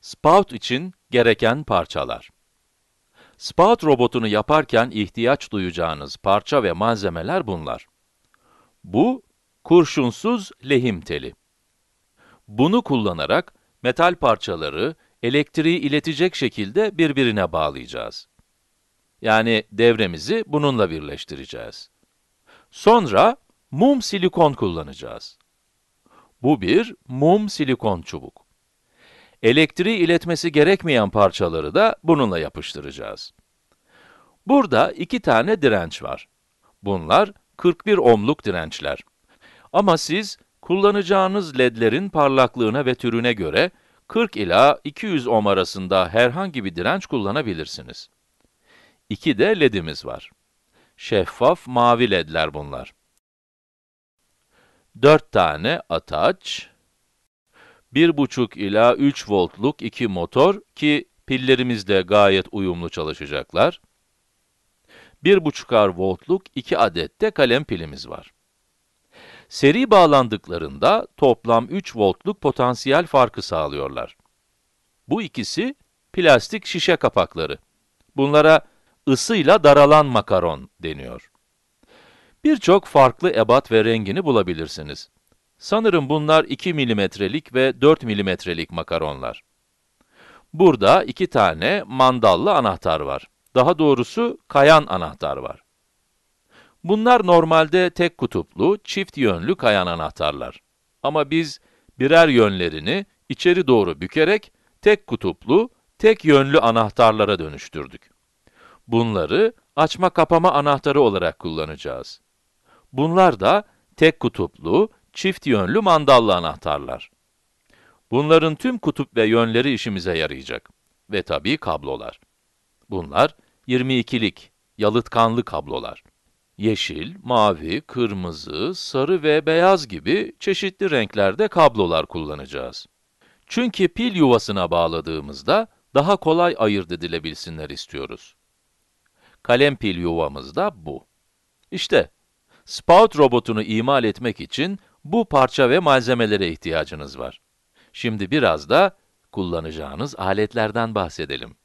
Spout için gereken parçalar. Spout robotunu yaparken ihtiyaç duyacağınız parça ve malzemeler bunlar. Bu, kurşunsuz lehim teli. Bunu kullanarak metal parçaları elektriği iletecek şekilde birbirine bağlayacağız. Yani devremizi bununla birleştireceğiz. Sonra mum silikon kullanacağız. Bu bir mum silikon çubuk elektriği iletmesi gerekmeyen parçaları da bununla yapıştıracağız. Burada iki tane direnç var. Bunlar 41 ohmluk dirençler. Ama siz kullanacağınız ledlerin parlaklığına ve türüne göre 40 ila 200 ohm arasında herhangi bir direnç kullanabilirsiniz. İki de ledimiz var. Şeffaf mavi ledler bunlar. 4 tane ataç, 1,5 ila 3 voltluk iki motor ki pillerimiz de gayet uyumlu çalışacaklar. 1,5'ar voltluk 2 adet de kalem pilimiz var. Seri bağlandıklarında toplam 3 voltluk potansiyel farkı sağlıyorlar. Bu ikisi plastik şişe kapakları. Bunlara ısıyla daralan makaron deniyor. Birçok farklı ebat ve rengini bulabilirsiniz. Sanırım bunlar 2 milimetrelik ve 4 milimetrelik makaronlar. Burada iki tane mandallı anahtar var. Daha doğrusu kayan anahtar var. Bunlar normalde tek kutuplu, çift yönlü kayan anahtarlar. Ama biz birer yönlerini içeri doğru bükerek tek kutuplu, tek yönlü anahtarlara dönüştürdük. Bunları açma-kapama anahtarı olarak kullanacağız. Bunlar da tek kutuplu, çift yönlü mandallı anahtarlar. Bunların tüm kutup ve yönleri işimize yarayacak. Ve tabii kablolar. Bunlar 22'lik, yalıtkanlı kablolar. Yeşil, mavi, kırmızı, sarı ve beyaz gibi çeşitli renklerde kablolar kullanacağız. Çünkü pil yuvasına bağladığımızda daha kolay ayırt edilebilsinler istiyoruz. Kalem pil yuvamız da bu. İşte, Spout robotunu imal etmek için bu parça ve malzemelere ihtiyacınız var. Şimdi biraz da kullanacağınız aletlerden bahsedelim.